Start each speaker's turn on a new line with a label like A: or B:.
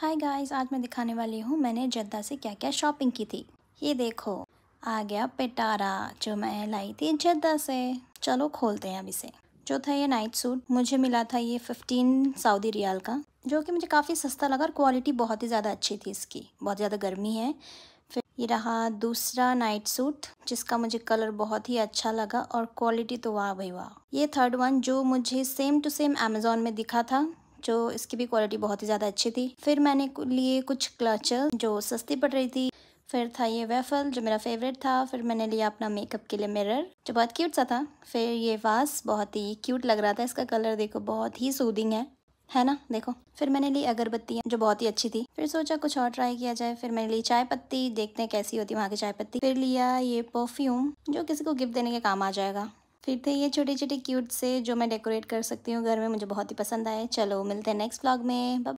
A: hi guys आज मैं दिखाने वाली हूँ मैंने जद्दा से क्या क्या शॉपिंग की थी ये देखो आ गया पिटारा जो मैं लाई थी जद्दा से चलो खोलते हैं अब इसे जो था ये नाइट सूट मुझे मिला था ये फिफ्टीन सऊदी रियाल का जो कि मुझे काफ़ी सस्ता लगा और क्वालिटी बहुत ही ज़्यादा अच्छी थी इसकी बहुत ज़्यादा गर्मी है फिर ये रहा दूसरा नाइट सूट जिसका मुझे कलर बहुत ही अच्छा लगा और क्वालिटी तो वाह भाई वाह ये थर्ड वन जो मुझे सेम टू सेम अमेजोन में दिखा था जो इसकी भी क्वालिटी बहुत ही ज़्यादा अच्छी थी फिर मैंने लिए कुछ क्लच जो सस्ती पड़ रही थी फिर था ये वेफल जो मेरा फेवरेट था फिर मैंने लिया अपना मेकअप के लिए मिरर जो बहुत क्यूट सा था फिर ये वास बहुत ही क्यूट लग रहा था इसका कलर देखो बहुत ही सूदिंग है है ना देखो फिर मैंने ली अगरबत्तियाँ जो बहुत ही अच्छी थी फिर सोचा कुछ और ट्राई किया जाए फिर मैंने ली चाय पत्ती देखते हैं कैसी होती है वहाँ की चाय पत्ती फिर लिया ये परफ्यूम जो किसी को गिफ्ट देने के काम आ जाएगा फिर थे तो ये छोटे छोटे क्यूट से जो मैं डेकोरेट कर सकती हूँ घर में मुझे बहुत ही पसंद आए चलो मिलते हैं नेक्स्ट ब्लॉग में